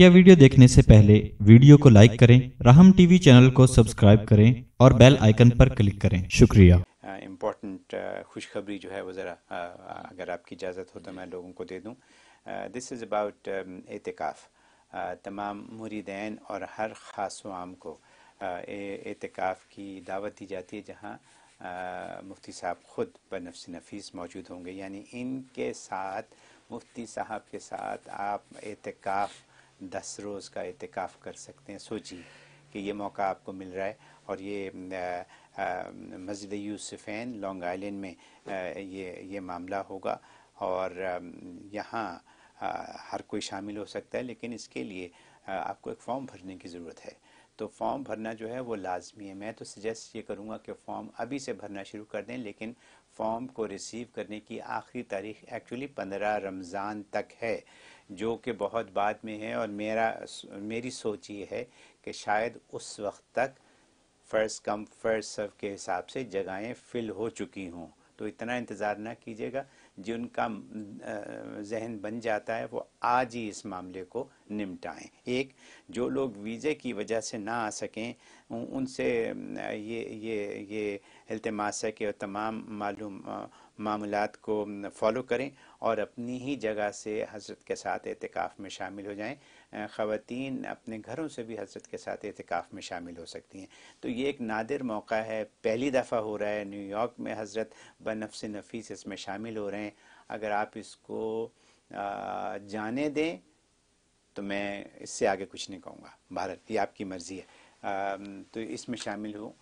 मुख्य वीडियो देखने से पहले वीडियो को लाइक करें राहम टीवी चैनल को सब्सक्राइब करें और बेल आइकन पर क्लिक करें शुक्रिया इम्पॉर्टेंट खुशखबरी जो है वो ज़रा अगर आपकी इजाज़त हो तो मैं लोगों को दे दूँ दिस इज़ अबाउट एहतिकाफ तमाम मुरीदैन और हर ख़ास आम को एहतिकाफ की दावत दी जाती है जहाँ मुफ्ती साहब खुद ब नफ्स नफीस मौजूद होंगे यानी इनके साथ मुफ्ती साहब के साथ आप एहतिकाफ़ दस रोज़ का एहतिकाफ़ कर सकते हैं सोचिए कि ये मौका आपको मिल रहा है और ये मस्जिद यूसुफैन लॉन्ग आइलैंड में आ, ये ये मामला होगा और यहाँ हर कोई शामिल हो सकता है लेकिन इसके लिए आ, आपको एक फॉर्म भरने की ज़रूरत है तो फॉर्म भरना जो है वो लाजमी है मैं तो सजेस्ट ये करूँगा कि फॉर्म अभी से भरना शुरू कर दें लेकिन फॉर्म को रिसीव करने की आखिरी तारीख एक्चुअली पंद्रह रमज़ान तक है जो कि बहुत बाद में है और मेरा मेरी सोच ये है कि शायद उस वक्त तक फ़र्स्ट कम फर्स्ट सर्व के हिसाब से जगहें फिल हो चुकी हों तो इतना इंतज़ार ना कीजिएगा जिनका जहन बन जाता है वो आज ही इस मामले को निपटाएं एक जो लोग वीज़े की वजह से ना आ सकें उनसे ये ये ये है कि तमाम मालूम मामलात को फॉलो करें और अपनी ही जगह से हजरत के साथ एहतिकाफ़ में शामिल हो जाएं ख़वातीन अपने घरों से भी हजरत के साथ एहतिकाफ़ में शामिल हो सकती हैं तो ये एक नादिर मौका है पहली दफ़ा हो रहा है न्यूयॉर्क में हजरत से नफीस इसमें शामिल हो रहे हैं अगर आप इसको जाने दें तो मैं इससे आगे कुछ नहीं कहूँगा भारत ये आपकी मर्ज़ी है तो इसमें शामिल हूँ